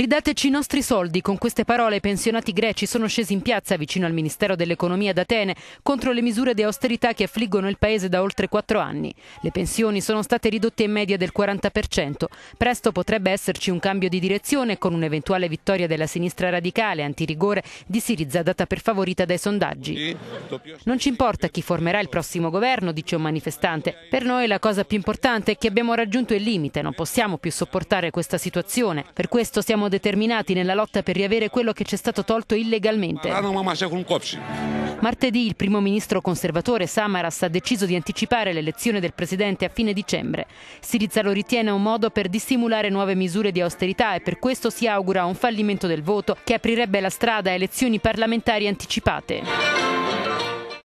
Ridateci i nostri soldi. Con queste parole i pensionati greci sono scesi in piazza vicino al Ministero dell'Economia ad Atene contro le misure di austerità che affliggono il paese da oltre quattro anni. Le pensioni sono state ridotte in media del 40%. Presto potrebbe esserci un cambio di direzione con un'eventuale vittoria della sinistra radicale antirigore di Siriza data per favorita dai sondaggi. Non ci importa chi formerà il prossimo governo, dice un manifestante. Per noi la cosa più importante è che abbiamo raggiunto il limite, non possiamo più sopportare questa situazione. Per questo siamo determinati nella lotta per riavere quello che ci è stato tolto illegalmente. Martedì il primo ministro conservatore Samaras ha deciso di anticipare l'elezione del presidente a fine dicembre. Siriza lo ritiene un modo per dissimulare nuove misure di austerità e per questo si augura un fallimento del voto che aprirebbe la strada a elezioni parlamentari anticipate.